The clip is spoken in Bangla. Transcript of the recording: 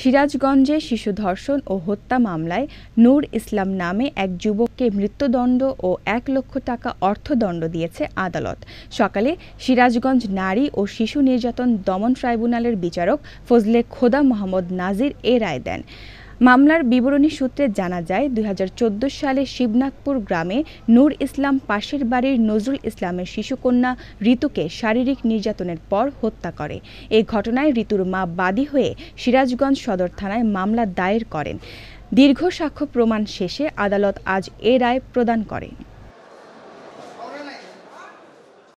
সিরাজগঞ্জে শিশু ধর্ষণ ও হত্যা মামলায় নূর ইসলাম নামে এক যুবককে মৃত্যুদণ্ড ও এক লক্ষ টাকা অর্থদণ্ড দিয়েছে আদালত সকালে সিরাজগঞ্জ নারী ও শিশু নির্যাতন দমন ট্রাইব্যুনালের বিচারক ফজলে খোদা মোহাম্মদ নাজির এ রায় দেন মামলার বিবরণী সূত্রে জানা যায় দুই সালে শিবনাথপুর গ্রামে নূর ইসলাম পাশের বাড়ির নজরুল ইসলামের শিশুকন্যা ঋতুকে শারীরিক নির্যাতনের পর হত্যা করে এই ঘটনায় ঋতুর মা বাদী হয়ে সিরাজগঞ্জ সদর থানায় মামলা দায়ের করেন দীর্ঘ সাক্ষ্য প্রমাণ শেষে আদালত আজ এ রায় প্রদান করেন